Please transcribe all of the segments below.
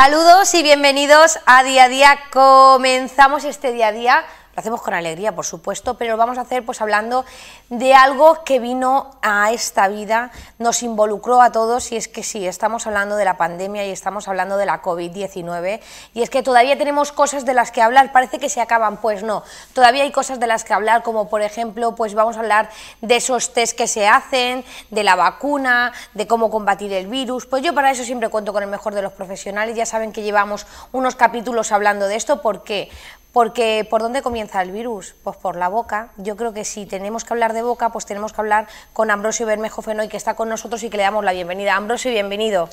Saludos y bienvenidos a Día a Día. Comenzamos este Día a Día lo hacemos con alegría, por supuesto, pero lo vamos a hacer pues hablando de algo que vino a esta vida, nos involucró a todos y es que sí, estamos hablando de la pandemia y estamos hablando de la COVID-19 y es que todavía tenemos cosas de las que hablar, parece que se acaban, pues no, todavía hay cosas de las que hablar, como por ejemplo, pues vamos a hablar de esos test que se hacen, de la vacuna, de cómo combatir el virus, pues yo para eso siempre cuento con el mejor de los profesionales, ya saben que llevamos unos capítulos hablando de esto, ¿por qué? Porque ¿por dónde comienza el virus? Pues por la boca. Yo creo que si tenemos que hablar de boca, pues tenemos que hablar con Ambrosio Bermejo Fenoy, que está con nosotros y que le damos la bienvenida. Ambrosio, bienvenido.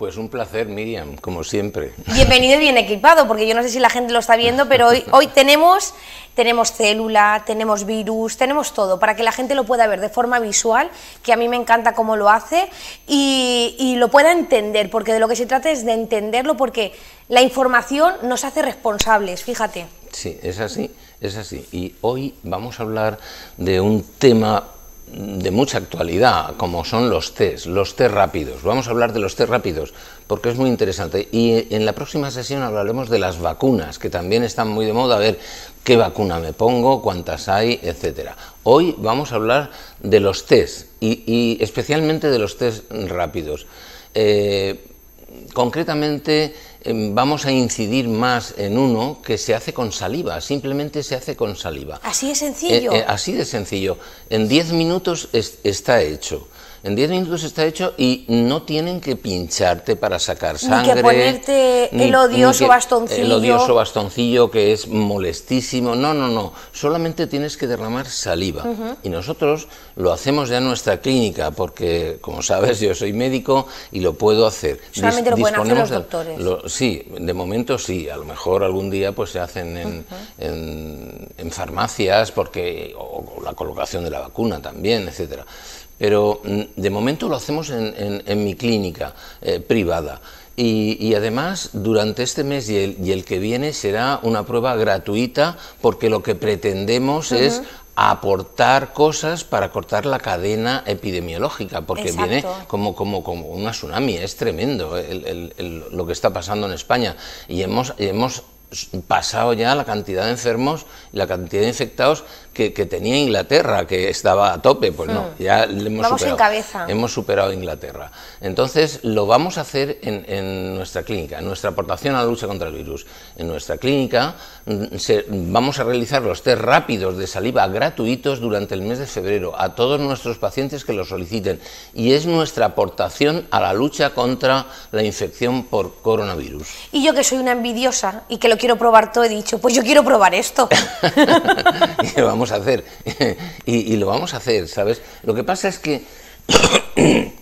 Pues un placer, Miriam, como siempre. Bienvenido y bien equipado, porque yo no sé si la gente lo está viendo, pero hoy, hoy tenemos, tenemos célula, tenemos virus, tenemos todo, para que la gente lo pueda ver de forma visual, que a mí me encanta cómo lo hace, y, y lo pueda entender, porque de lo que se trata es de entenderlo, porque la información nos hace responsables, fíjate. Sí, es así, es así. Y hoy vamos a hablar de un tema de mucha actualidad, como son los test, los test rápidos. Vamos a hablar de los test rápidos porque es muy interesante. Y en la próxima sesión hablaremos de las vacunas, que también están muy de moda, a ver qué vacuna me pongo, cuántas hay, etcétera. Hoy vamos a hablar de los test y, especialmente de los test rápidos. Eh, concretamente Em, vamos a incidir más en uno que se hace con saliva, simplemente se hace con saliva. Así de eh, sencillo. Eh, así de sencillo. En 10 minutos está hecho. En 10 minutos está hecho y no tienen que pincharte para sacar sangre. Ni que ponerte el odioso bastoncillo. El odioso bastoncillo que es molestísimo. No, no, no. Solamente tienes que derramar saliva. Y nosotros lo hacemos ya en nuestra clínica porque, como sabes, yo soy médico y lo puedo hacer. Solamente lo pueden hacer los doctores. sí, de momento sí. A lo mejor algún día pues se hacen en, en, farmacias porque o la colocación de la vacuna también, etcétera pero mm, de momento lo hacemos en, mi clínica eh, privada. Y, además, durante este mes y el, y el, que viene será una prueba gratuita porque lo que pretendemos es aportar cosas para cortar la cadena epidemiológica, porque viene como, como, como una tsunami, es tremendo lo que está pasando en España. Y hemos, hemos pasado ya la cantidad de enfermos y la cantidad de infectados que, tenía Inglaterra, que estaba a tope, pues no, hmm. ya hemos superado. En cabeza. Hemos superado Inglaterra. Entonces, lo vamos a hacer en, nuestra clínica, en nuestra aportación a la lucha contra el virus. En nuestra clínica mm, vamos a realizar los test rápidos de saliva gratuitos durante el mes de febrero a todos nuestros pacientes que lo soliciten. Y es nuestra aportación a la lucha contra la infección por coronavirus. Y yo que soy una envidiosa y que lo quiero probar todo, he dicho, pues yo quiero probar esto. y lo vamos a hacer, y, lo vamos a hacer, ¿sabes? Lo que pasa es que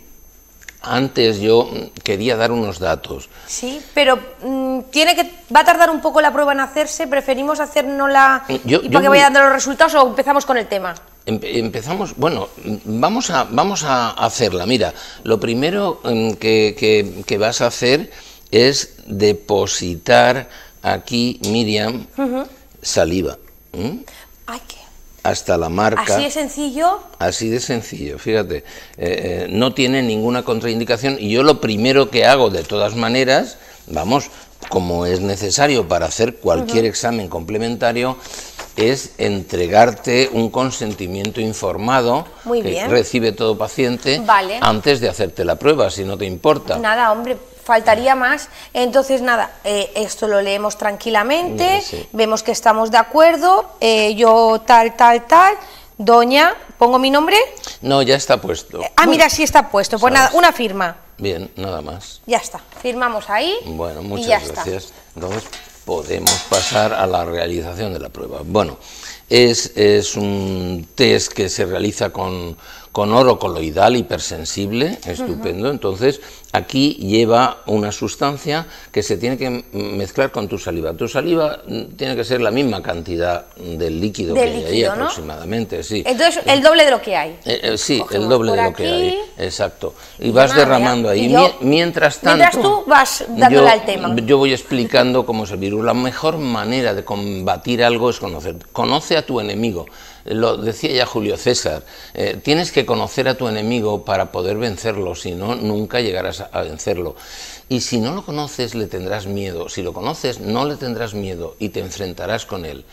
antes yo quería dar unos datos. Sí, pero mm, tiene que va a tardar un poco la prueba en hacerse, preferimos hacernos la... Yo, y para que vaya dando los resultados o empezamos con el tema empezamos, bueno, vamos a, vamos a hacerla. Mira, lo primero mm, que, que vas a hacer es depositar aquí Miriam saliva. hasta la marca. Así de sencillo. Así de sencillo, fíjate. Eh, eh, no tiene ninguna contraindicación y yo lo primero que hago de todas maneras, vamos, como es necesario para hacer cualquier examen complementario, es entregarte un consentimiento informado que recibe todo paciente vale. antes de hacerte la prueba, si no te importa. Nada, hombre, faltaría más. Entonces, nada, eh, esto lo leemos tranquilamente, vemos que estamos de acuerdo, eh, yo tal, tal, tal. Doña, ¿pongo mi nombre? No, ya está puesto. Eh, ah, mira, sí está puesto. Pues nada, una firma. Bien, nada más. Ya está, firmamos ahí. Bueno, muchas gracias. Entonces podemos pasar a la realización de la prueba. Bueno, es, un test que se realiza con, con oro coloidal hipersensible, estupendo. Entonces, aquí lleva una sustancia que se tiene que mezclar con tu saliva. Tu saliva mm, tiene que ser la misma cantidad del líquido que hay ahí aproximadamente, sí. Entonces, el doble de lo que hay. Eh, eh, sí, el doble de lo que hay, exacto. Y, vas derramando ahí. mientras tanto... Mientras tú vas dándole al tema. Yo voy explicando cómo es el virus. La mejor manera de combatir algo es conocer. Conoce a tu enemigo lo decía ya Julio César, eh, tienes que conocer a tu enemigo para poder vencerlo, si no, nunca llegarás a vencerlo. Y si no lo conoces, le tendrás miedo. Si lo conoces, no le tendrás miedo y te enfrentarás con él.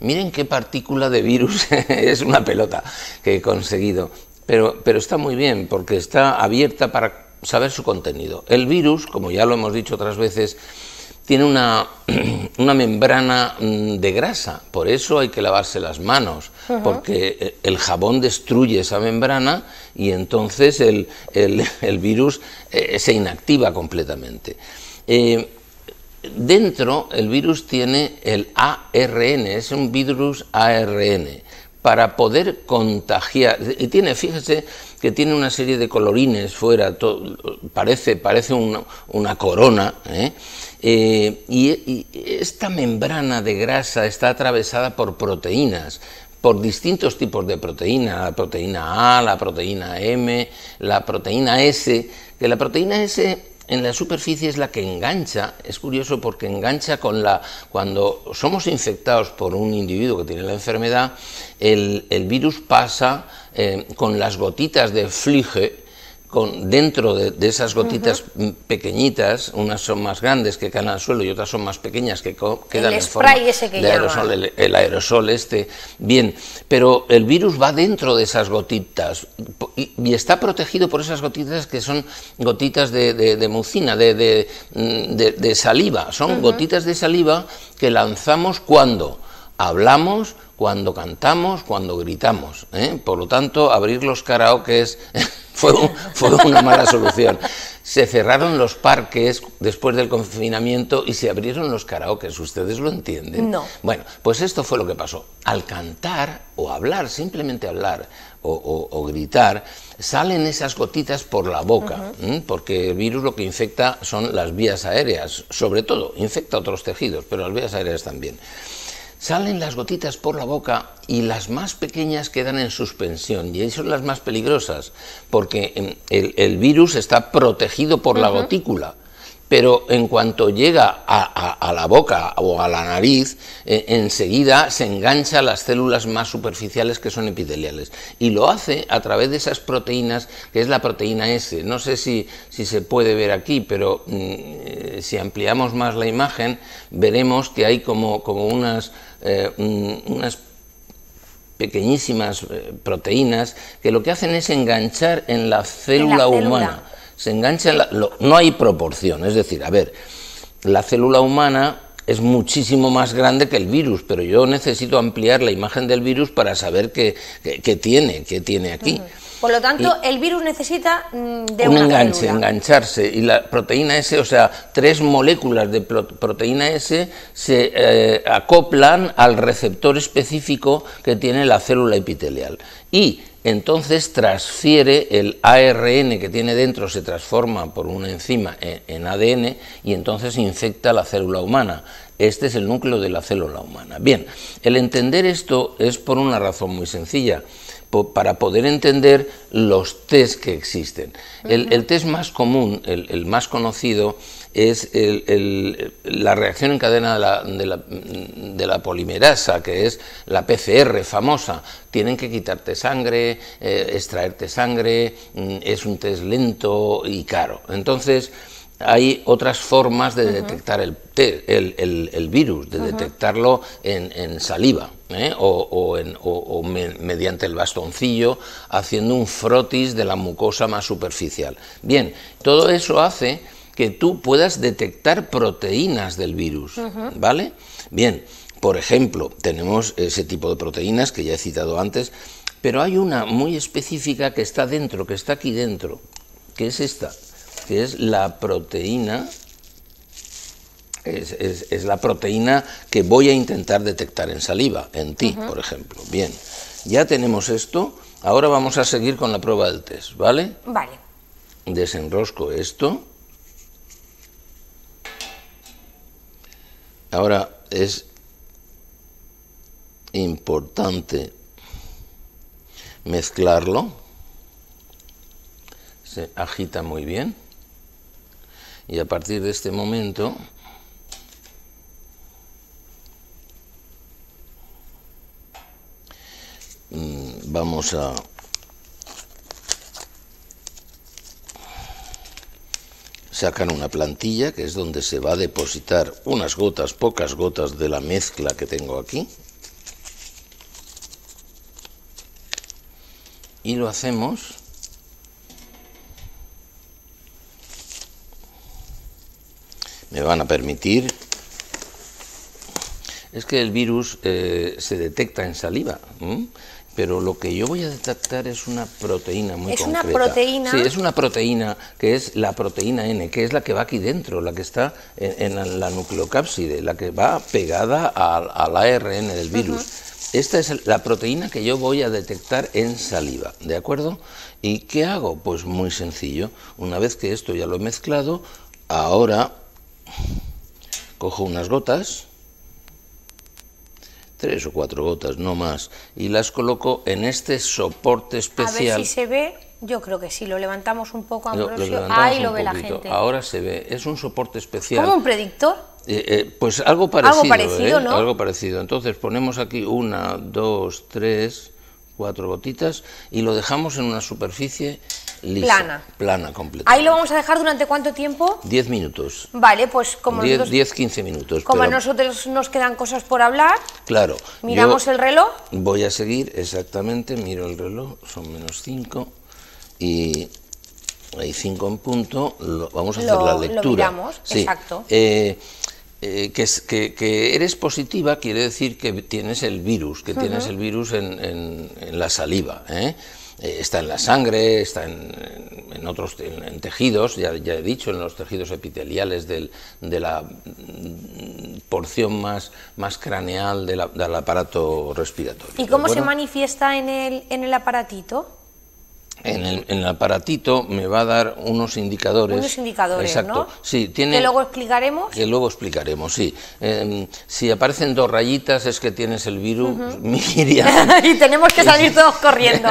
Miren qué partícula de virus es una pelota que he conseguido. Pero, pero está muy bien porque está abierta para saber su contenido. El virus, como ya lo hemos dicho otras veces, tiene una, membrana mm, de grasa, por eso hay que lavarse las manos, porque eh, el jabón destruye esa membrana y entonces el, virus eh, se inactiva completamente. Eh, dentro el virus tiene el ARN, es un virus ARN. Para poder contagiar, y tiene, fíjese que tiene una serie de colorines fuera, parece, parece una, una corona, ¿eh? Eh, y, esta membrana de grasa está atravesada por proteínas, por distintos tipos de proteína, la proteína A, la proteína M, la proteína S, que la proteína S en la superficie es la que engancha, es curioso porque engancha con la, cuando somos infectados por un individuo que tiene la enfermedad, el, virus pasa eh, con las gotitas de flige, dentro de, esas gotitas pequeñitas, unas son más grandes que caen al suelo y otras son más pequeñas que quedan en aerosol, el, aerosol este. Bien, pero el virus va dentro de esas gotitas y, está protegido por esas gotitas que son gotitas de, mucina, mm, de, saliva, son gotitas de saliva que lanzamos cuando hablamos, cuando cantamos, cuando gritamos. ¿eh? Por lo tanto, abrir los karaokes fue, una mala solución. Se cerraron los parques después del confinamiento y se abrieron los karaokes. ¿Ustedes lo entienden? No. Bueno, pues esto fue lo que pasó. Al cantar o hablar, simplemente hablar o, gritar, salen esas gotitas por la boca, porque el virus lo que infecta son las vías aéreas, sobre todo, infecta otros tejidos, pero las vías aéreas también salen las gotitas por la boca y las más pequeñas quedan en suspensión. Y esas son las más peligrosas, porque em, el, virus está protegido por la gotícula pero en cuanto llega a, la boca o a la nariz, eh, enseguida se engancha a las células más superficiales que son epiteliales. Y lo hace a través de esas proteínas, que es la proteína S. No sé si, se puede ver aquí, pero mm, eh, si ampliamos más la imagen, veremos que hay como, eh, unas, pequeñísimas proteínas que lo que hacen es enganchar en la célula. humana se engancha, no hay proporción, es decir, a ver, la célula humana es muchísimo más grande que el virus, pero yo necesito ampliar la imagen del virus para saber qué, tiene, qué tiene aquí. Por lo tanto, el virus necesita mm, de un enganche, engancharse. Y la proteína S, o sea, tres moléculas de proteína S se eh, acoplan al receptor específico que tiene la célula epitelial. Y entonces transfiere el ARN que tiene dentro, se transforma por una enzima e, en, ADN y entonces infecta la célula humana. Este es el núcleo de la célula humana. Bien, el entender esto es por una razón muy sencilla, para poder entender los test que existen. El, test más común, el más conocido, es el, la reacción en cadena de la, de, la, polimerasa, que es la PCR famosa. Tienen que quitarte sangre, eh, extraerte sangre, mm, es un test lento y caro. Entonces, hay otras formas de detectar el, el, el, virus, de detectarlo en, saliva ¿eh? o, o, mediante el bastoncillo, haciendo un frotis de la mucosa más superficial. Bien, todo eso hace que tú puedas detectar proteínas del virus, ¿vale? Bien, por ejemplo, tenemos ese tipo de proteínas que ya he citado antes, pero hay una muy específica que está dentro, que está aquí dentro, que es esta, que es la proteína es, la proteína que voy a intentar detectar en saliva, en ti, por ejemplo. Bien, ya tenemos esto. Ahora vamos a seguir con la prueba del test, ¿vale? Vale. Desenrosco esto. Ahora es importante mezclarlo. Se agita muy bien. Y a partir de este momento mm, vamos a sacan una plantilla que es donde se va a depositar unas gotas, pocas gotas de la mezcla que tengo aquí. Y lo hacemos me van a permitir es que el virus eh, se detecta en saliva pero lo que yo voy a detectar es una proteína muy concreta. ¿Es una proteína? Sí, es una proteína que es la proteína N, que es la que va aquí dentro, la que está en, la, nucleocápside, la que va pegada al, la ARN del virus. Esta es la proteína que yo voy a detectar en saliva, ¿de acuerdo? ¿Y qué hago? Pues muy sencillo. Una vez que esto ya lo he mezclado, ahora cojo unas gotas, tres o cuatro gotas, no más, y las coloco en este soporte especial. A ver si se ve, yo creo que sí, lo levantamos un poco, Ambrosio, ahí lo ve la gente. Ahora se ve, es un soporte especial. ¿Como un predictor? Eh, eh, pues algo parecido, algo parecido, ¿eh? ¿no? algo parecido. Entonces ponemos aquí una, dos, tres, cuatro gotitas y lo dejamos en una superficie Plana. Plana completa. Ahí lo vamos a dejar durante cuánto tiempo? 10 minutos. Vale, pues como 10, 15 minutos. Como a nosotros nos quedan cosas por hablar. Claro. Miramos el reloj. Voy a seguir exactamente, miro el reloj, son menos 5 y hay 5 en punto, vamos a hacer la lectura. Lo miramos, exacto. Eh, eh, que, que, eres positiva quiere decir que tienes el virus, que tienes el virus en, en la saliva. ¿eh? Eh, está en la sangre, está en, en otros en, tejidos, ya, ya, he dicho, en los tejidos epiteliales del, de la mm, porción más, más craneal del aparato respiratorio. ¿Y cómo se manifiesta en el aparatito? en el, aparatito me va a dar unos indicadores. Unos indicadores, exacto, ¿no? Sí, tiene, que luego explicaremos. Que luego explicaremos, sí. Em, si aparecen dos rayitas es que tienes el virus, y tenemos que salir todos corriendo.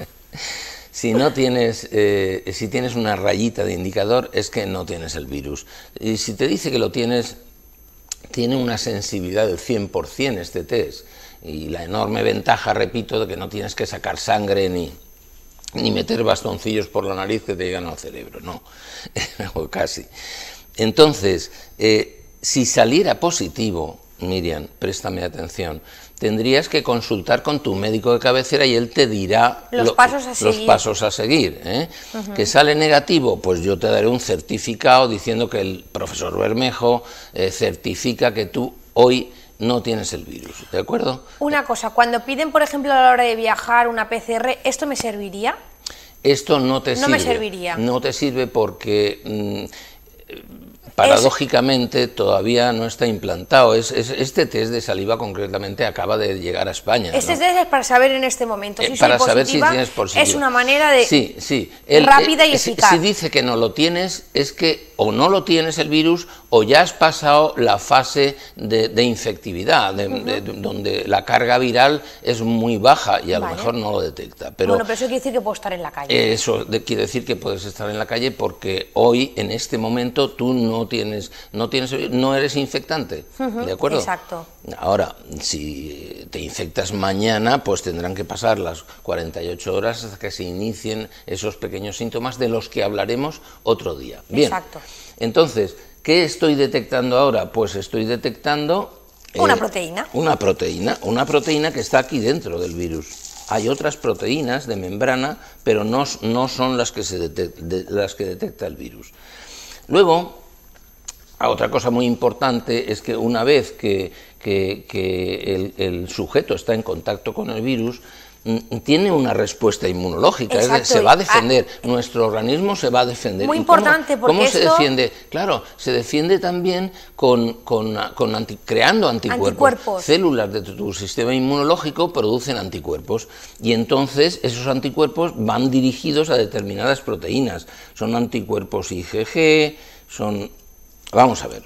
si no tienes, eh, si tienes una rayita de indicador es que no tienes el virus. Y si te dice que lo tienes, tiene una sensibilidad del 100% este test. Y la enorme ventaja, repito, de que no tienes que sacar sangre ni ni meter bastoncillos por la nariz que te llegan al cerebro, no, casi. Entonces, eh, si saliera positivo, Miriam, préstame atención, tendrías que consultar con tu médico de cabecera y él te dirá los pasos a seguir. ¿eh? Que sale negativo, pues yo te daré un certificado diciendo que el profesor Bermejo eh, certifica que tú hoy no tienes el virus, ¿de acuerdo? Una cosa, cuando piden, por ejemplo, a la hora de viajar una PCR, ¿esto me serviría? Esto no te sirve. No me serviría. No te sirve porque... Mm, paradójicamente todavía no está implantado. Es, este test de saliva concretamente acaba de llegar a España. Este test es para saber en este momento eh, si para saber si Es una manera de sí, sí. rápida y eh, eh, eficaz. si dice que no lo tienes es que o no lo tienes el virus o ya has pasado la fase de, infectividad, donde la carga viral es muy baja y a lo mejor no lo detecta. Pero, bueno, pero eso quiere decir que puedo estar en la calle. Eh, eso quiere decir que puedes estar en la calle porque hoy, en este momento, tú no tienes, no tienes, no eres infectante, ¿de acuerdo? Exacto. Ahora, si te infectas mañana, pues tendrán que pasar las 48 horas hasta que se inicien esos pequeños síntomas de los que hablaremos otro día. Bien. Exacto. Entonces, ¿qué estoy detectando ahora? Pues estoy detectando... una eh, proteína. Una proteína, una proteína que está aquí dentro del virus hay otras proteínas de membrana, pero no, son las que, detecta, las que detecta el virus. Luego, ah, otra cosa muy importante es que una vez que, el, sujeto está en contacto con el virus, Mm, tiene una respuesta inmunológica, se va a defender, nuestro organismo se va a defender. Muy importante, cómo, porque ¿Cómo se defiende? Claro, se defiende también con, con, creando anticuerpos. anticuerpos. Células de tu sistema inmunológico producen anticuerpos y entonces esos anticuerpos van dirigidos a determinadas proteínas. Son anticuerpos IgG, son... Vamos a ver,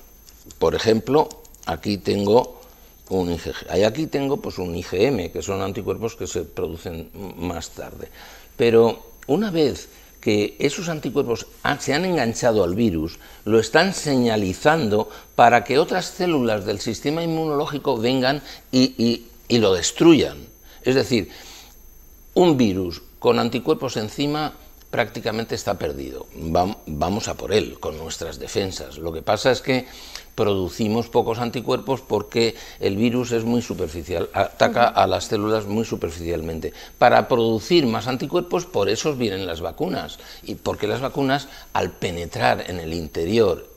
por ejemplo, aquí tengo un aquí tengo pues, un IgM, que son anticuerpos que se producen más tarde. Pero una vez que esos anticuerpos se han enganchado al virus, lo están señalizando para que otras células del sistema inmunológico vengan y lo destruyan. Es decir, un virus con anticuerpos encima prácticamente está perdido. Vamos a por él con nuestras defensas. Lo que pasa es que producimos pocos anticuerpos porque el virus es muy superficial, ataca a las células muy superficialmente. Para producir más anticuerpos, por eso vienen las vacunas. Y porque las vacunas, al penetrar en el interior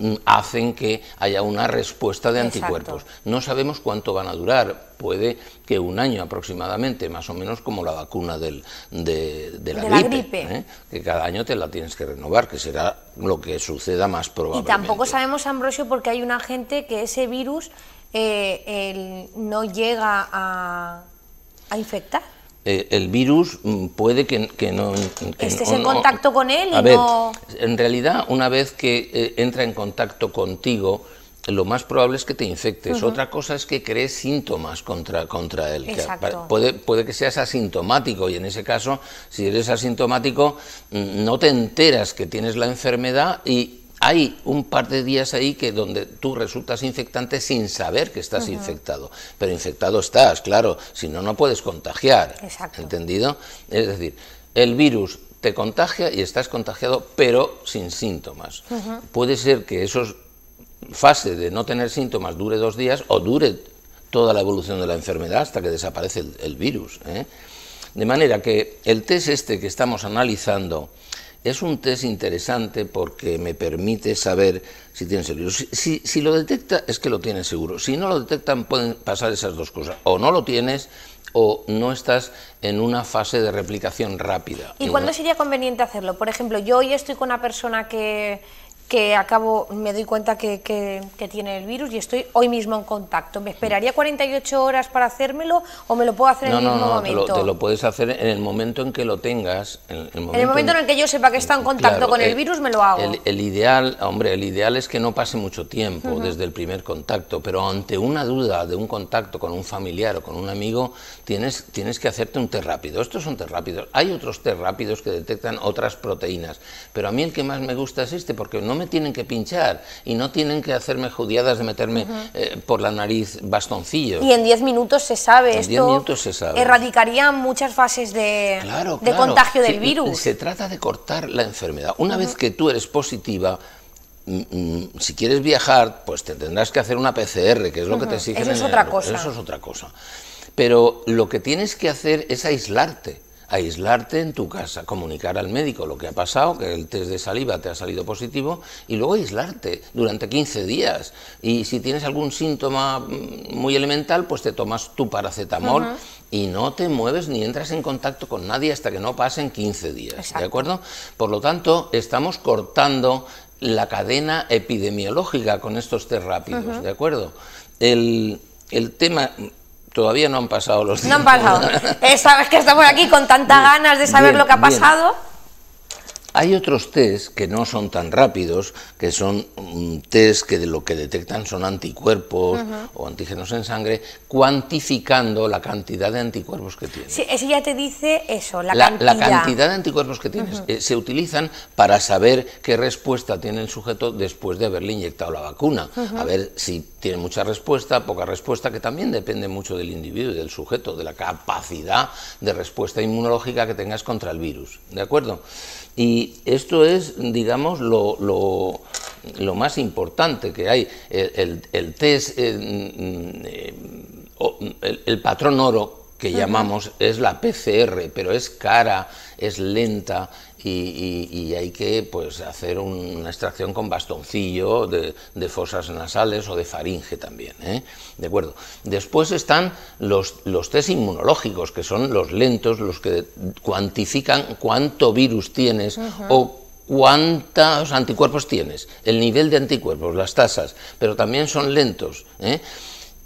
Mm, hacen que haya una respuesta de anticuerpos. No sabemos cuánto van a durar, puede que un año aproximadamente, más o menos como la vacuna de, la gripe, ¿eh? que cada año te la tienes que renovar, que será lo que suceda más probablemente. Y tampoco sabemos, Ambrosio, porque hay una gente que ese virus eh, no llega a infectar. Eh, el virus mm, puede que, no... Estés en contacto con él y no... En realidad, una vez que eh, entra en contacto contigo, lo más probable es que te infectes. Otra cosa es que crees síntomas contra, contra él. Puede, puede que seas asintomático y en ese caso, si eres asintomático, mm, no te enteras que tienes la enfermedad y hay un par de días ahí que donde tú resultas infectante sin saber que estás infectado, pero infectado estás, claro, si no, no puedes contagiar. ¿Entendido? Es decir, el virus te contagia y estás contagiado, pero sin síntomas. Puede ser que esa fase de no tener síntomas dure dos días o dure toda la evolución de la enfermedad hasta que desaparece el, virus. ¿eh? De manera que el test este que estamos analizando, es un test interesante porque me permite saber si tiene seguro. Si, si, lo detecta es que lo tienes seguro. Si no lo detectan pueden pasar esas dos cosas. O no lo tienes o no estás en una fase de replicación rápida. ¿Y, cuándo sería conveniente hacerlo? Por ejemplo, yo hoy estoy con una persona que, que acabo, me doy cuenta que, tiene el virus y estoy hoy mismo en contacto. ¿Me esperaría 48 horas para hacérmelo o me lo puedo hacer en el mismo no, momento? Te lo, puedes hacer en el momento en que lo tengas. En el momento en, el, que yo sepa que está en contacto con el, virus, me lo hago. El, ideal, hombre, el ideal es que no pase mucho tiempo desde el primer contacto, pero ante una duda de un contacto con un familiar o con un amigo, tienes, tienes que hacerte un test rápido. Estos son test rápidos. Hay otros test rápidos que detectan otras proteínas, pero a mí el que más me gusta es este porque no me tienen que pinchar y no tienen que hacerme judiadas de meterme eh, por la nariz bastoncillos. Y en 10 minutos se sabe en 10 minutos se sabe. Erradicaría muchas fases de, de contagio del virus. Se trata de cortar la enfermedad. Una vez que tú eres positiva, mm, mm, si quieres viajar, pues te tendrás que hacer una PCR, que es lo que te exigen. es otra cosa. Eso es otra cosa. Pero lo que tienes que hacer es aislarte aislarte en tu casa, comunicar al médico lo que ha pasado, que el test de saliva te ha salido positivo, y luego aislarte durante 15 días. Y si tienes algún síntoma mm, muy elemental, pues te tomas tu paracetamol. y no te mueves ni entras en contacto con nadie hasta que no pasen 15 días, ¿de acuerdo? Por lo tanto, estamos cortando la cadena epidemiológica con estos test rápidos, ¿de acuerdo? El, el tema Todavía no han pasado los días. No han pasado. sabes que estamos aquí con tantas ganas de saber lo que ha pasado. Hay otros test que no son tan rápidos, que son mm, test que de lo que detectan son anticuerpos o antígenos en sangre, cuantificando la cantidad de anticuerpos que tienes. Sí, ese ya te dice eso, la, cantidad. de anticuerpos que tienes. Eh, se utilizan para saber qué respuesta tiene el sujeto después de haberle inyectado la vacuna. A ver si tiene mucha respuesta, poca respuesta, que también depende mucho del individuo y del sujeto, de la capacidad de respuesta inmunológica que tengas contra el virus. ¿De acuerdo? Y esto es, digamos, lo, lo, más importante que hay. El, test, eh, mm, eh, el, patrón oro que llamamos, es la PCR, pero es cara, es lenta, y, hay que pues, hacer una extracción con bastoncillo de, fosas nasales o de faringe también. ¿eh? ¿De acuerdo? Después están los, los test inmunológicos, que son los lentos, los que cuantifican cuánto virus tienes o cuántos anticuerpos tienes, el nivel de anticuerpos, las tasas, pero también son lentos. ¿eh?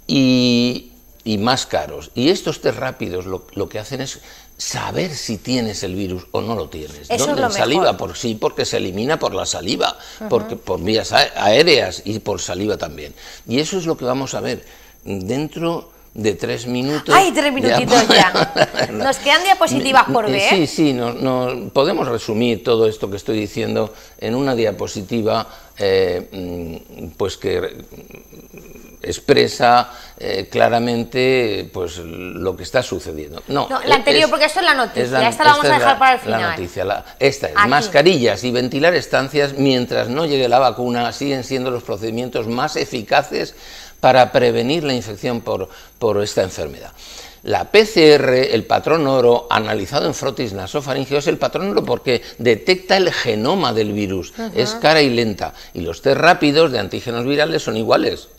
Y, más caros. Y estos test rápidos lo, lo que hacen es saber si tienes el virus o no lo tienes. ¿Dónde? saliva, por sí, porque se elimina por la saliva, porque, por vías aéreas y por saliva también. Y eso es lo que vamos a ver dentro de tres minutos. ¡Ay, tres minutitos ya! Nos quedan diapositivas por ver. Sí, sí, no, no, podemos resumir todo esto que estoy diciendo en una diapositiva eh, mm, pues que expresa eh, claramente pues lo que está sucediendo. No, la anterior, porque esto es la noticia, esta la vamos a dejar para el final. noticia, esta es, mascarillas y ventilar estancias mientras no llegue la vacuna siguen siendo los procedimientos más eficaces para prevenir la infección por, esta enfermedad. La PCR, el patrón oro analizado en frotis Nasofaringio, es el patrón oro porque detecta el genoma del virus, es cara y lenta, y los test rápidos de antígenos virales son iguales,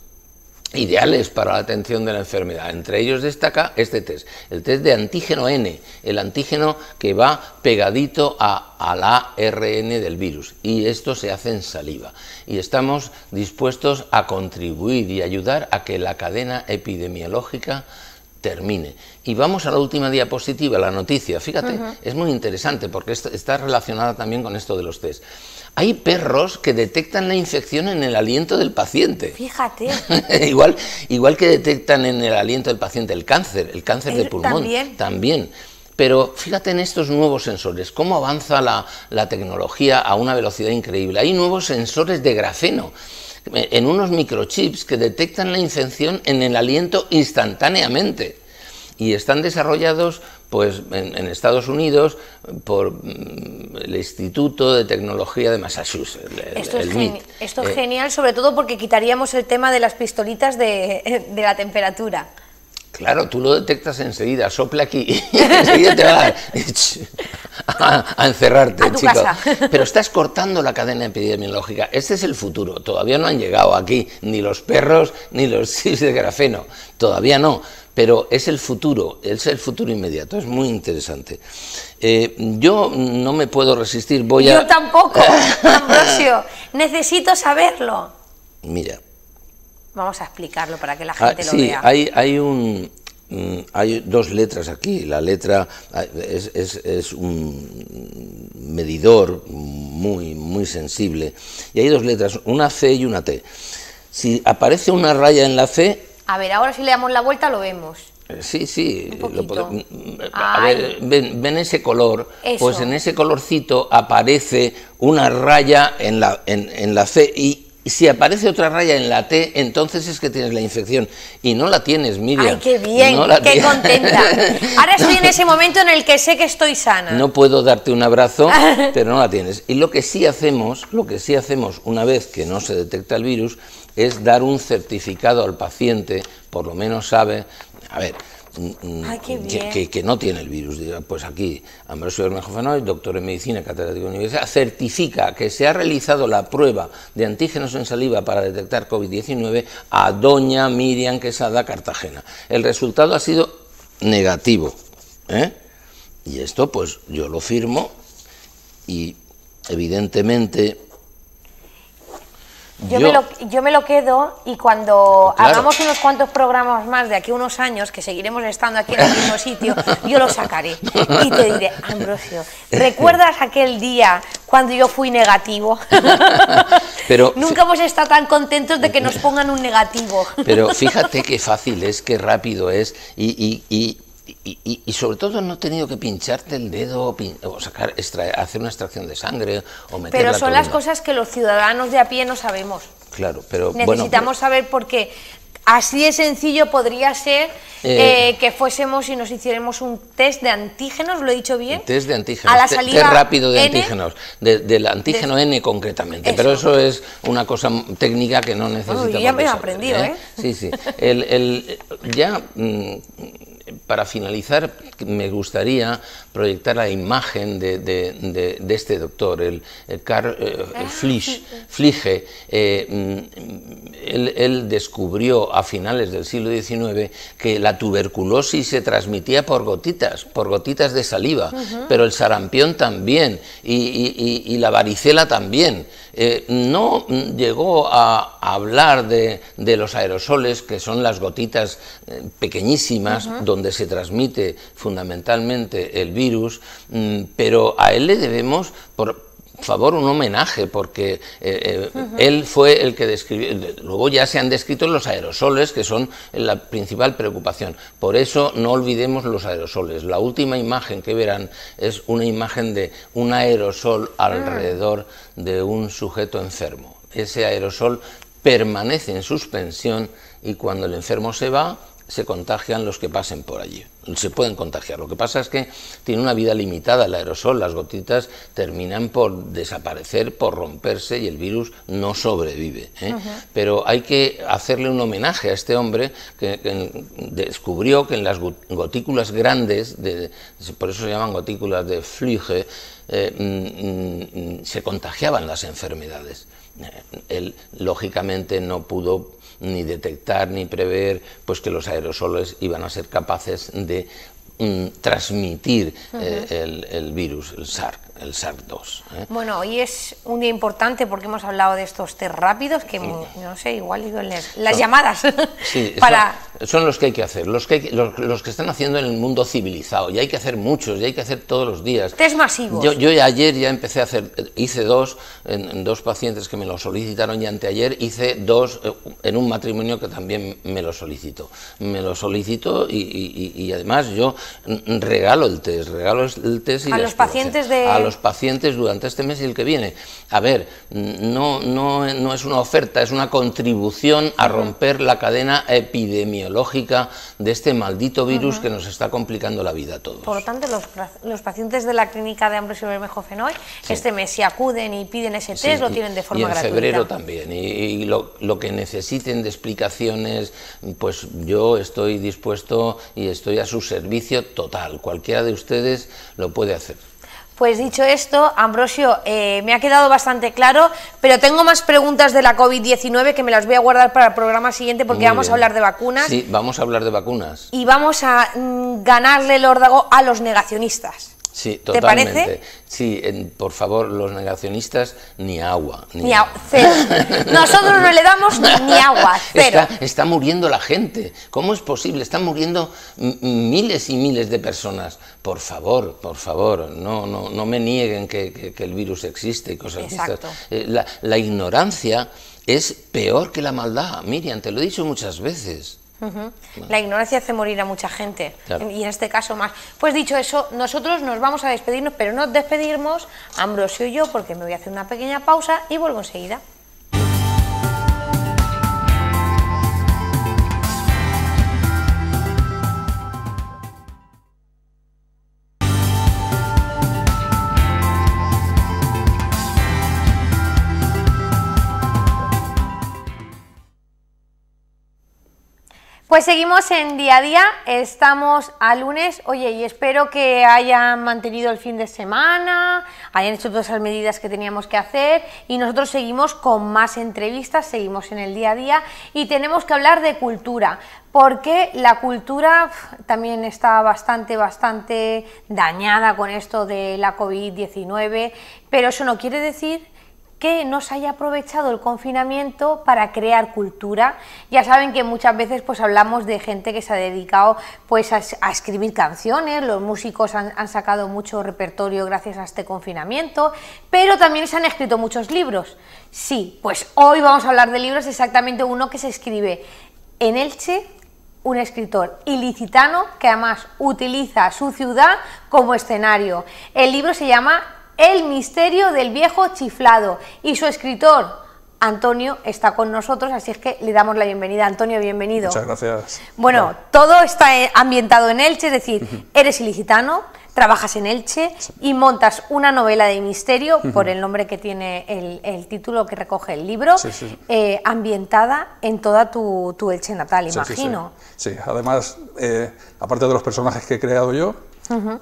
ideales para la atención de la enfermedad. Entre ellos destaca este test, el test de antígeno N, el antígeno que va pegadito a, al ARN del virus. Y esto se hace en saliva. Y estamos dispuestos a contribuir y ayudar a que la cadena epidemiológica termine. Y vamos a la última diapositiva, la noticia. Fíjate, es muy interesante porque está relacionada también con esto de los test. Hay perros que detectan la infección en el aliento del paciente. Fíjate. igual, igual que detectan en el aliento del paciente el cáncer, el cáncer de pulmón. También. Pero fíjate en estos nuevos sensores, cómo avanza la, la tecnología a una velocidad increíble. Hay nuevos sensores de grafeno en unos microchips que detectan la infección en el aliento instantáneamente y están desarrollados pues en, Estados Unidos por mm, el Instituto de Tecnología de Massachusetts. esto, es, MIT. esto es eh, genial, sobre todo porque quitaríamos el tema de las pistolitas de la temperatura. Claro, tú lo detectas enseguida, sopla aquí y enseguida te va a, encerrarte, a Pero estás cortando la cadena epidemiológica. Este es el futuro. Todavía no han llegado aquí ni los perros ni los chips de grafeno. Todavía no. Pero es el futuro, es el futuro inmediato, es muy interesante. Eh, yo no me puedo resistir, voy a... Yo tampoco, Ambrosio, necesito saberlo. Mira, Vamos a explicarlo para que la ah, gente lo vea. Hay, hay un, mm, hay dos letras aquí. La letra ah, es, un medidor muy, muy sensible. Y hay dos letras, una C y una T. Si aparece una raya en la C... A ver, ahora si le damos la vuelta lo vemos. Eh, sí, sí. Mm, mm, a ver, ven, ese color. Pues en ese colorcito aparece una raya en la, en, en la C y, si aparece otra raya en la T, entonces es que tienes la infección. Y no la tienes, Miriam. ¡Ay, qué bien! ¡Qué contenta! Ahora estoy en ese momento en el que sé que estoy sana. No puedo darte un abrazo, pero no la tienes. Y lo que sí hacemos, lo que sí hacemos una vez que no se detecta el virus, es dar un certificado al paciente, por lo menos sabe. A ver, Mm, mm, que, no tiene el virus. Pues aquí, Ambrosio Bermejo Fenoy, doctor en medicina, catedrático de la universidad, certifica que se ha realizado la prueba de antígenos en saliva para detectar COVID-19 a doña Miriam Quesada Cartagena. El resultado ha sido negativo. ¿eh? Y esto, pues yo lo firmo y evidentemente yo, me lo, quedo y cuando hagamos unos cuantos programas más de aquí unos años, que seguiremos estando aquí en el mismo sitio, yo lo sacaré y te diré, Ambrosio, ¿recuerdas aquel día cuando yo fui negativo? Pero, Nunca hemos estado tan contentos de que nos pongan un negativo. Pero fíjate qué fácil es, qué rápido es y y, sobre todo no he tenido que pincharte el dedo o sacar, hacer una extracción de sangre o meter Pero son las cosas que los ciudadanos de a pie no sabemos. Claro, pero necesitamos bueno, saber por qué. Así de sencillo podría ser eh, eh, que fuésemos y nos hiciéramos un test de antígenos, ¿lo he dicho bien? Test de antígenos. A la salida test rápido de antígenos, del antígeno N concretamente, pero eso es una cosa técnica que no necesitamos. Uy, ya me he ¿eh? aprendido, ¿eh? Sí, sí. El, ya. Mm, para finalizar, me gustaría proyectar la imagen de, este doctor, el, Carl Flige. él, descubrió a finales del siglo XIX que la tuberculosis se transmitía por gotitas, por gotitas de saliva, pero el sarampión también y, la varicela también. Eh, no llegó a, hablar de, los aerosoles, que son las gotitas eh, pequeñísimas, donde se transmite fundamentalmente el virus, mm, pero a él le debemos, por, favor un homenaje porque eh, eh, él fue el que describió luego ya se han descrito los aerosoles que son la principal preocupación por eso no olvidemos los aerosoles la última imagen que verán es una imagen de un aerosol mm. alrededor de un sujeto enfermo ese aerosol permanece en suspensión y cuando el enfermo se va se contagian los que pasen por allí. Se pueden contagiar. Lo que pasa es que tiene una vida limitada el aerosol. Las gotitas terminan por desaparecer, por romperse y el virus no sobrevive. ¿eh? Pero hay que hacerle un homenaje a este hombre que, descubrió que en las gotículas grandes, de, por eso se llaman gotículas de Flüge, eh, mm, mm, mm, se contagiaban las enfermedades. Eh, él, lógicamente, no pudo ni detectar ni prever pues que los aerosoles iban a ser capaces de mm, transmitir eh, el, el virus, el SARS el SAR-2. ¿eh? Bueno, hoy es un día importante porque hemos hablado de estos test rápidos que, no sé, igual las, las llamadas. Sí, para... Son, los que hay que hacer, los que, los, que están haciendo en el mundo civilizado, y hay que hacer muchos, y hay que hacer todos los días. Test masivos. Yo, yo ayer ya empecé a hacer, hice dos en, dos pacientes que me lo solicitaron y anteayer hice dos eh, en un matrimonio que también me lo solicitó. Me lo solicitó y, además yo regalo el test, regalo el test y... A los pacientes de los pacientes durante este mes y el que viene. A ver, no, no, es una oferta, es una contribución a romper la cadena epidemiológica de este maldito virus que nos está complicando la vida a todos. Por lo tanto, los, pacientes de la clínica de Ambrosio Bermejo Fenoy este mes si acuden y piden ese test lo tienen de forma y en febrero también. Y, lo, que necesiten de explicaciones, pues yo estoy dispuesto y estoy a su servicio total. Cualquiera de ustedes lo puede hacer. Pues dicho esto, Ambrosio, eh, me ha quedado bastante claro, pero tengo más preguntas de la COVID-19 que me las voy a guardar para el programa siguiente porque vamos a hablar de vacunas. Sí, vamos a hablar de vacunas. Y vamos a mm, ganarle el órdago a los negacionistas. Sí, totalmente. Sí, por favor, los negacionistas, ni agua. Ni, Nosotros no le damos ni agua, Está, muriendo la gente. ¿Cómo es posible? Están muriendo miles y miles de personas. Por favor, por favor, no, no, no me nieguen que, el virus existe y cosas así. Eh, la, la ignorancia es peor que la maldad. Miriam, te lo he dicho muchas veces. La ignorancia hace morir a mucha gente y en este caso más. Pues dicho eso, nosotros nos vamos a despedirnos, pero no despedirnos Ambrosio y yo porque me voy a hacer una pequeña pausa y vuelvo enseguida. Pues seguimos en día a día, estamos a lunes, oye, y espero que hayan mantenido el fin de semana, hayan hecho todas las medidas que teníamos que hacer y nosotros seguimos con más entrevistas, seguimos en el día a día y tenemos que hablar de cultura, porque la cultura también está bastante, bastante dañada con esto de la COVID-19, pero eso no quiere decir nos no se haya aprovechado el confinamiento para crear cultura. Ya saben que muchas veces pues hablamos de gente que se ha dedicado pues a, escribir canciones, los músicos han, han sacado mucho repertorio gracias a este confinamiento, pero también se han escrito muchos libros. Sí, pues hoy vamos a hablar de libros, exactamente uno que se escribe en Elche, un escritor ilicitano que además utiliza su ciudad como escenario. El libro se llama el misterio del viejo chiflado y su escritor, Antonio está con nosotros, así es que le damos la bienvenida. Antonio, bienvenido. Muchas gracias. Bueno, todo está eh, ambientado en Elche, es decir, eres ilicitano, trabajas en Elche y montas una novela de misterio, por el nombre que tiene el, título que recoge el libro, eh, ambientada en toda tu, Elche natal, imagino. Sí, además, eh, aparte de los personajes que he creado yo,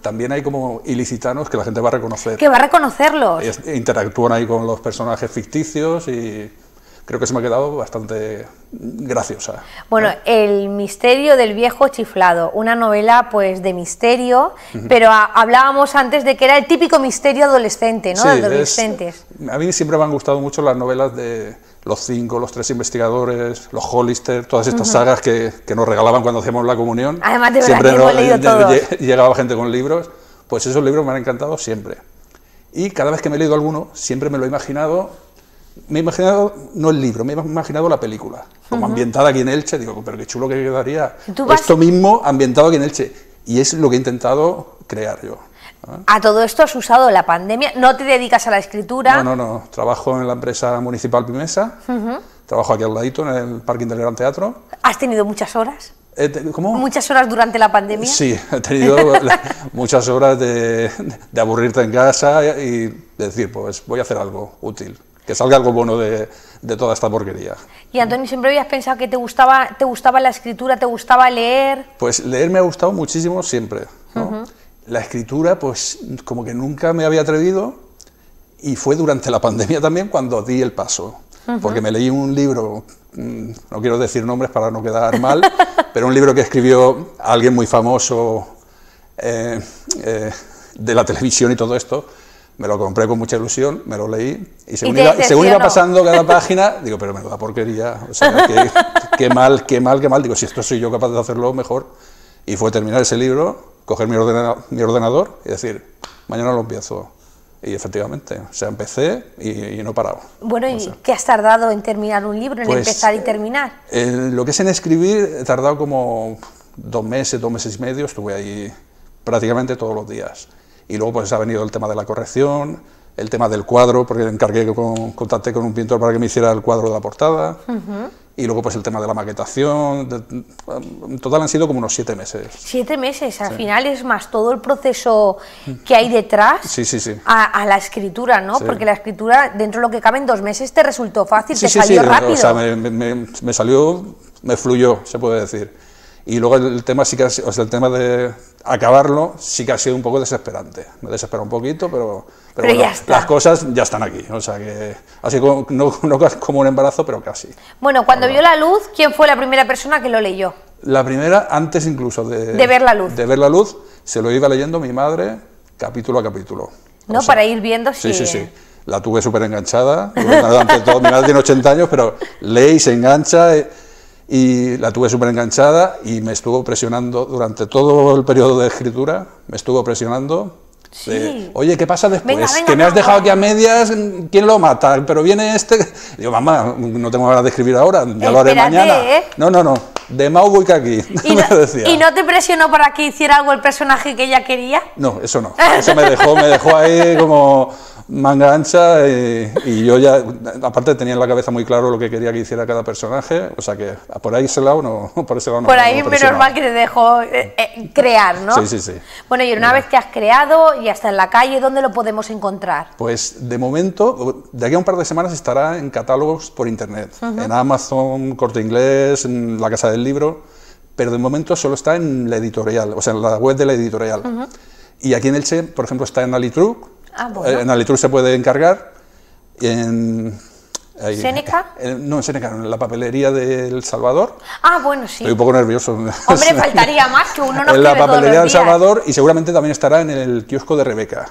también hay como ilicitanos que la gente va a reconocer. Que va a reconocerlos. Interactúan ahí con los personajes ficticios y creo que se me ha quedado bastante graciosa. Bueno, El misterio del viejo chiflado, una novela pues de misterio, pero hablábamos antes de que era el típico misterio adolescente, ¿no? Sí, Adolescentes. a mí siempre me han gustado mucho las novelas de los cinco, los tres investigadores, los Hollister, todas estas sagas que, nos regalaban cuando hacíamos la comunión. Además, de siempre llegaba gente con libros, pues esos libros me han encantado siempre. Y cada vez que me he leído alguno, siempre me lo he imaginado, me he imaginado, no el libro, me he imaginado la película, como ambientada aquí en Elche, digo, pero qué chulo que quedaría esto mismo ambientado aquí en Elche. Y es lo que he intentado crear yo. Ah. A todo esto has usado la pandemia, no te dedicas a la escritura. No, no, no. Trabajo en la empresa municipal Pimesa, trabajo aquí al ladito en el parque del Gran Teatro. ¿Has tenido muchas horas? ¿Cómo? ¿Muchas horas durante la pandemia? Sí, he tenido muchas horas de, aburrirte en casa y decir, pues voy a hacer algo útil, que salga algo bueno de, toda esta porquería. Y Antonio, ¿siempre habías pensado que te gustaba, te gustaba la escritura, te gustaba leer? Pues leer me ha gustado muchísimo siempre. ¿no? la escritura, pues como que nunca me había atrevido y fue durante la pandemia también cuando di el paso, porque me leí un libro, mm, no quiero decir nombres para no quedar mal, pero un libro que escribió alguien muy famoso eh, eh, de la televisión y todo esto. Me lo compré con mucha ilusión, me lo leí y según, iba, pasando cada página, digo, pero me da porquería, o sea, qué, qué mal, qué mal, qué mal. Digo, si esto soy yo capaz de hacerlo mejor. Y fue terminar ese libro coger mi ordenador, mi ordenador y decir, mañana lo empiezo. Y efectivamente, o sea, empecé y, no paraba. Bueno, ¿y qué has tardado en terminar un libro, en pues, empezar y terminar? Eh, lo que es en escribir, he tardado como dos meses, dos meses y medio, estuve ahí prácticamente todos los días. Y luego pues ha venido el tema de la corrección, el tema del cuadro, porque encargué con, contacté con un pintor para que me hiciera el cuadro de la portada. Y luego pues el tema de la maquetación, en total han sido como unos siete meses. Siete meses, al final es más todo el proceso que hay detrás sí, sí, a, a, la escritura, ¿no? Porque la escritura, dentro de lo que cabe en dos meses, te resultó fácil, te salió rápido. O sea, me, me, me salió, me fluyó, se puede decir. Y luego el tema, sí que el tema de acabarlo sí que ha sido un poco desesperante. Me desespera un poquito, pero, las cosas ya están aquí. O sea que, así como, no, como un embarazo, pero casi. Bueno, cuando vio la luz, ¿quién fue la primera persona que lo leyó? La primera, antes incluso de, de ver la luz. De ver la luz, se lo iba leyendo mi madre capítulo a capítulo. ¿No? para ir viendo si... Sí, sí, sí la tuve súper enganchada. mi madre tiene 80 años, pero lee y se engancha. Eh, y la tuve súper enganchada y me estuvo presionando durante todo el periodo de escritura, me estuvo presionando. Oye, ¿qué pasa después? que me has dejado aquí a medias, ¿quién lo mata? Pero viene este... Digo, mamá, no tengo ganas de escribir ahora, ya lo haré mañana. ¿eh? No, no, no, de Mau aquí. ¿Y no, ¿Y no te presionó para que hiciera algo el personaje que ella quería? No, eso no. Eso me dejó, me dejó ahí como manga ancha eh, y, yo ya, aparte tenía en la cabeza muy claro lo que quería que hiciera cada personaje, o sea que por ahí se lado no, por Por ahí no menos mal que te dejo eh, eh, crear, ¿no? Sí, sí, sí. Bueno, y una vez que has creado y hasta en la calle, ¿dónde lo podemos encontrar? Pues de momento, de aquí a un par de semanas estará en catálogos por internet, en Amazon, Corte Inglés, en la Casa del Libro, pero de momento solo está en la editorial, o sea, en la web de la editorial. Y aquí en Elche, por ejemplo, está en Alitruc, Ah, eh, en Alitur se puede encargar. En, ¿Seneca? no, en Seneca, en la papelería de El Salvador. Ah, bueno, sí. Estoy un poco nervioso. Hombre, faltaría más que uno no. En la papelería de Salvador y seguramente también estará en el kiosco de Rebeca,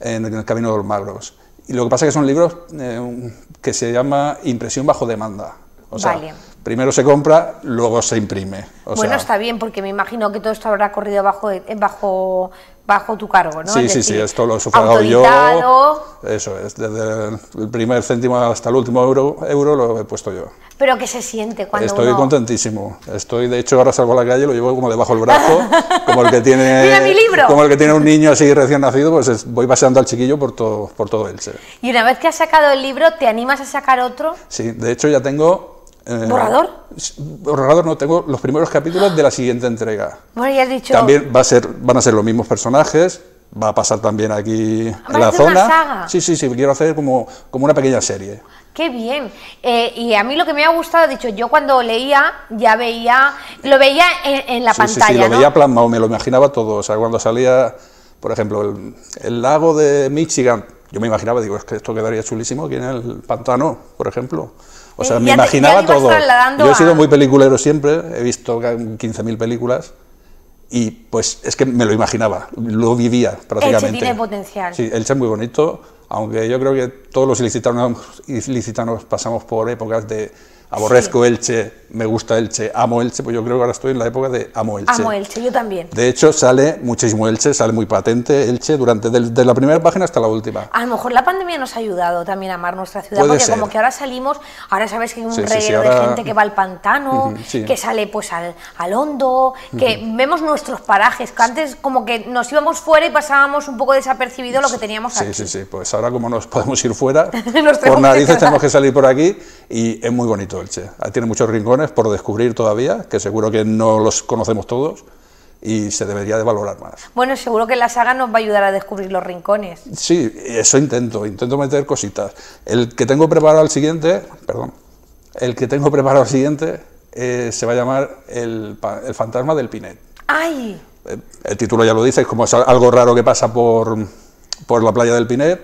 en el Camino de los Magros. Y lo que pasa es que son libros eh, que se llama impresión bajo demanda. vale primero se compra, luego se imprime. bueno, está bien, porque me imagino que todo esto habrá corrido bajo, bajo, bajo tu cargo, ¿no? Sí, sí, sí, esto lo he sufragado yo. Eso es, desde el primer céntimo hasta el último euro, euro lo he puesto yo. Pero ¿qué se siente cuando Estoy contentísimo. Estoy, de hecho, ahora salgo a la calle, y lo llevo como debajo del brazo, como el que tiene... Como el que tiene un niño así recién nacido, pues voy paseando al chiquillo por todo, por todo ser Y una vez que has sacado el libro, ¿te animas a sacar otro? Sí, de hecho ya tengo eh, ¿Borrador? Borrador no, tengo los primeros capítulos de la siguiente entrega. Bueno, ya has dicho. También va a ser, van a ser los mismos personajes, va a pasar también aquí en ah, la zona. Sí, sí, sí, quiero hacer como, como una pequeña serie. Qué bien. Eh, y a mí lo que me ha gustado, dicho, yo cuando leía ya veía, lo veía en, la pantalla. Sí, sí, lo veía plasmado, me lo imaginaba todo. O sea, cuando salía, por ejemplo, el, el lago de Michigan, yo me imaginaba, digo, es que esto quedaría chulísimo aquí en el pantano, por ejemplo. O eh, sea, me imaginaba todo. Yo he sido muy peliculero siempre, he visto 15.000 películas y pues es que me lo imaginaba, lo vivía prácticamente. Elche tiene potencial. Sí, Elche es muy bonito, aunque yo creo que todos los ilicitanos, ilicitanos pasamos por épocas de aborrezco Elche, me gusta Elche, amo Elche, pues yo creo que ahora estoy en la época de amo Elche. Amo Elche, yo también. De hecho, sale muchísimo Elche, sale muy patente Elche durante desde la primera página hasta la última. A lo mejor la pandemia nos ha ayudado también a amar nuestra ciudad, porque como que ahora salimos, ahora sabes que hay un reguero de gente que va al pantano, que sale pues al, al hondo, que vemos nuestros parajes, que antes como que nos íbamos fuera y pasábamos un poco desapercibido lo que teníamos aquí. Sí, sí, sí, pues ahora como nos podemos ir fuera, por narices tenemos que salir por aquí y es muy bonito. Ah, tiene muchos rincones por descubrir todavía, que seguro que no los conocemos todos y se debería de valorar más. Bueno, seguro que la saga nos va a ayudar a descubrir los rincones. Sí, eso intento, intento meter cositas. El que tengo preparado al siguiente, perdón, el que tengo preparado al siguiente eh, se va a llamar el, fantasma del Pinet. ¡Ay! Eh, el, título ya lo dice, es como algo raro que pasa por, por la playa del Pinet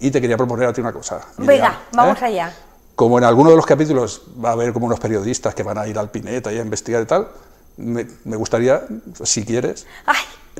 y te quería proponer a ti una cosa. Venga, vamos ¿eh? allá como en alguno de los capítulos va a haber como unos periodistas que van a ir al Pineta y a investigar y tal, me, gustaría, si quieres,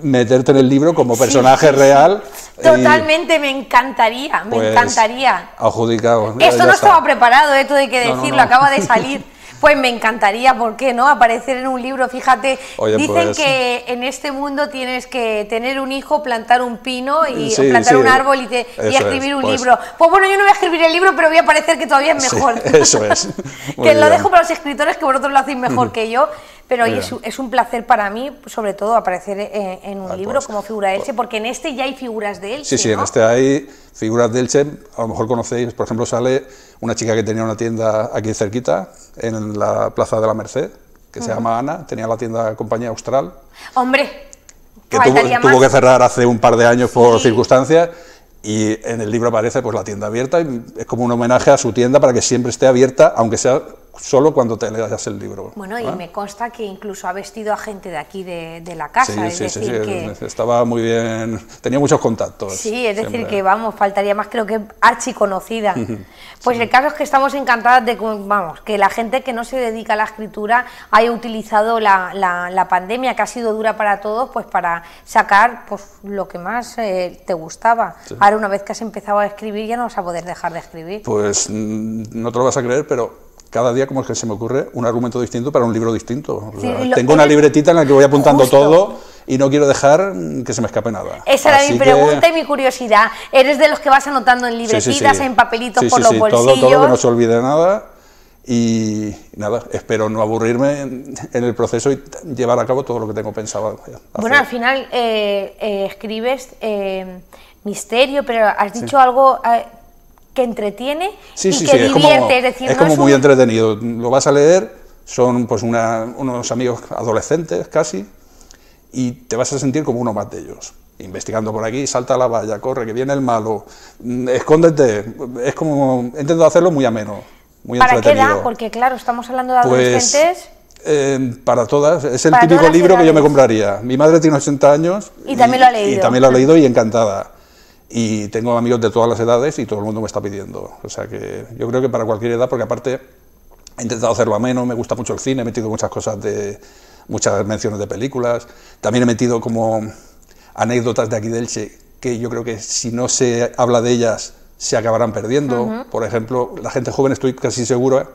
meterte en el libro como personaje real. Totalmente, me encantaría, me pues, encantaría. Ajudicado. Esto no estaba preparado, esto de que decirlo, acaba de salir. Pues me encantaría, ¿por qué no? Aparecer en un libro, fíjate, dicen pues, que en este mundo tienes que tener un hijo, plantar un pino y plantar un árbol y, escribir un pues. libro. Pues bueno, yo no voy a escribir el libro, pero voy a parecer que todavía es mejor. eso es. que lo dejo para los escritores que vosotros lo hacéis mejor que yo. Pero es, un placer para mí, sobre todo, aparecer e, en, un ah, libro pues, como figura de Elche, pues. porque en este ya hay figuras de Elche. Sí, sí, en este hay figuras de Elche. A lo mejor conocéis, por ejemplo, sale una chica que tenía una tienda aquí cerquita, en la Plaza de la Merced, que se llama Ana, tenía la tienda Compañía Austral. Hombre, que tuvo, que cerrar hace un par de años por circunstancias. Y en el libro aparece pues la tienda abierta, y es como un homenaje a su tienda para que siempre esté abierta, aunque sea solo cuando te leas el libro. Bueno, y me consta que incluso ha vestido a gente de aquí de, la casa. Sí, sí, sí, estaba muy bien, tenía muchos contactos. Sí, es decir, que vamos, faltaría más creo que archiconocida. Pues el caso es que estamos encantadas de vamos, que la gente que no se dedica a la escritura haya utilizado la, pandemia, que ha sido dura para todos, pues para sacar pues lo que más eh, te gustaba. Ahora una vez que has empezado a escribir ya no vas a poder dejar de escribir. Pues mm, no te lo vas a creer, pero cada día, como es que se me ocurre, un argumento distinto para un libro distinto. tengo una libretita en la que voy apuntando todo y no quiero dejar que se me escape nada. Esa era mi pregunta y mi curiosidad. ¿Eres de los que vas anotando en libretitas, en papelitos por los bolsillos? Todo, todo, que no se olvide nada. Y nada, espero no aburrirme en, el proceso y llevar a cabo todo lo que tengo pensado. Bueno, al final eh, eh, escribes eh, misterio, pero has dicho algo que entretiene y que divierte. Es como, como muy entretenido. Lo vas a leer, son pues unos amigos adolescentes casi, y te vas a sentir como uno más de ellos. Investigando por aquí, salta la valla, corre, que viene el malo, mm, escóndete. Es como. intento hacerlo muy ameno, muy ¿Para qué edad? Porque, claro, estamos hablando de pues, adolescentes. Em, para todas, es el típico libro que yo me compraría. Mi madre tiene 80 años. Y, también lo ha leído. Y también lo ha leído y encantada y tengo amigos de todas las edades y todo el mundo me está pidiendo. O sea que yo creo que para cualquier edad, porque aparte he intentado hacerlo ameno, me gusta mucho el cine, he metido muchas cosas de muchas menciones de películas, también he metido como anécdotas de aquí de que yo creo que si no se habla de ellas se acabarán perdiendo. Por ejemplo, la gente joven estoy casi segura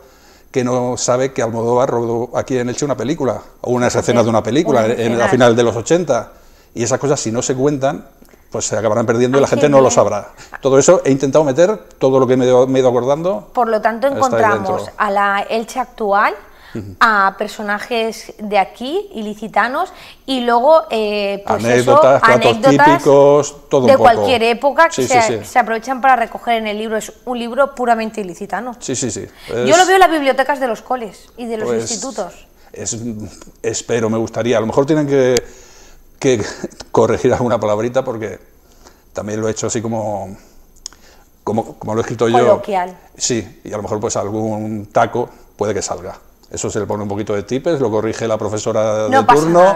que no sabe que Almodóvar rodó aquí en Elche una película o unas escenas de una película a en, final de los 80 y esas cosas si no se cuentan pues se acabarán perdiendo y la gente no lo sabrá. Todo eso he intentado meter, todo lo que me, he ido acordando. Por lo tanto, encontramos a la Elche actual, a personajes de aquí, ilicitanos, y luego eh, pues anécdotas, típicos, todo de cualquier época que se, aprovechan para recoger en el libro. Es un libro puramente ilicitano. Sí, sí, sí. Yo lo veo en las bibliotecas de los coles y de los pues institutos. Es, espero, me gustaría. A lo mejor tienen que que corregir alguna palabrita porque también lo he hecho así como, como, como lo he escrito Coloquial. yo. Sí, y a lo mejor pues algún taco puede que salga. Eso se le pone un poquito de tipes, lo corrige la profesora no de turno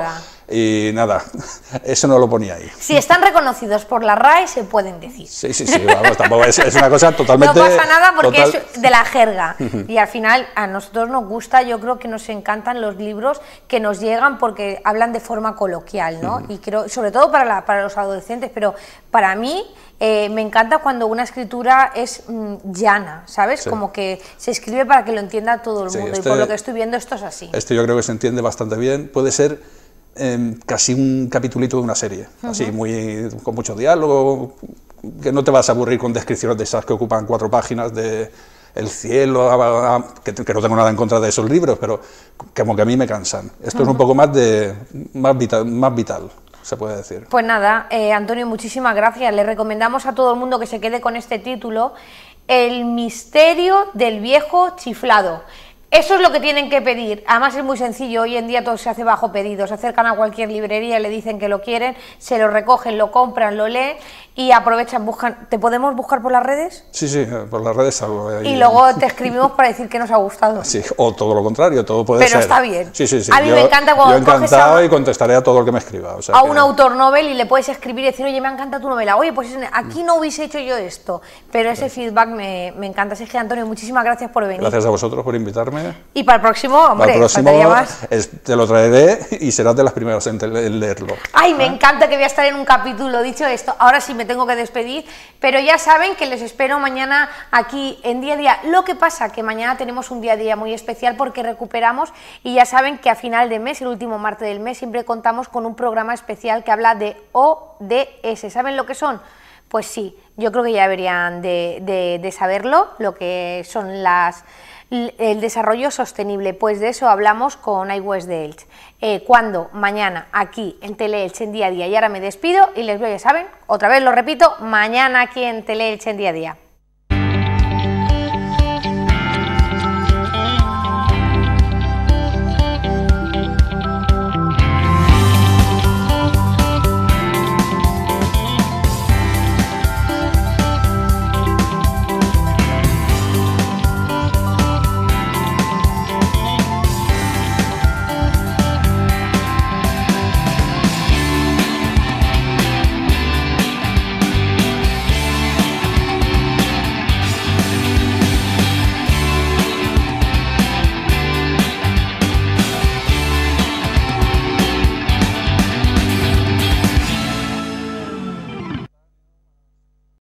y nada, eso no lo ponía ahí. Si están reconocidos por la RAE, se pueden decir. Sí, sí, sí, es, una cosa totalmente... No pasa nada porque es de la jerga. Y al final a nosotros nos gusta, yo creo que nos encantan los libros que nos llegan porque hablan de forma coloquial, ¿no? Y creo, sobre todo para, para los adolescentes, pero para mí... Eh, me encanta cuando una escritura es mm, llana, ¿sabes? Como que se escribe para que lo entienda todo el mundo. y este por lo que estoy viendo, esto es así. esto yo creo que se entiende bastante bien. Puede ser Em, casi un capitulito de una serie, así, muy, con mucho diálogo, que no te vas a aburrir con descripciones de esas que ocupan cuatro páginas de el cielo, ah, ah, ah, que, no tengo nada en contra de esos libros, pero como que a mí me cansan. Esto es un poco más, de, más, vital, más vital, se puede decir. Pues nada, eh, Antonio, muchísimas gracias. Le recomendamos a todo el mundo que se quede con este título, El misterio del viejo chiflado. Eso es lo que tienen que pedir. Además es muy sencillo, hoy en día todo se hace bajo pedido. Se acercan a cualquier librería, le dicen que lo quieren, se lo recogen, lo compran, lo leen y aprovechan, buscan. ¿Te podemos buscar por las redes? Sí, sí, eh, por las redes Y luego te escribimos para decir que nos ha gustado. Sí, o todo lo contrario, todo puede ser. Pero está bien. Sí, sí, sí. A mí me encanta cuando Yo encantado y contestaré a todo lo que me escriba. a un autor novel y le puedes escribir y decir, oye, me encanta tu novela. Oye, pues aquí no hubiese hecho yo esto. Pero ese feedback me, me encanta. Así que, Antonio, muchísimas gracias por venir. Gracias a vosotros por invitarme ¿eh? Y para el próximo, hombre, el próximo te lo traeré y serás de las primeras en, leerlo. Ay, me ¿Eh? encanta que voy a estar en un capítulo. Dicho esto, ahora sí me tengo que despedir, pero ya saben que les espero mañana aquí en día a día. Lo que pasa que mañana tenemos un día a día muy especial porque recuperamos y ya saben que a final de mes, el último martes del mes, siempre contamos con un programa especial que habla de ODS. ¿Saben lo que son? Pues sí, yo creo que ya deberían de saberlo, lo que son las el desarrollo sostenible, pues de eso hablamos con iWest de Elche. Eh, mañana, aquí en Teleelche en Día a Día. Y ahora me despido y les voy, ya saben, otra vez lo repito, mañana aquí en Teleelche en Día a Día.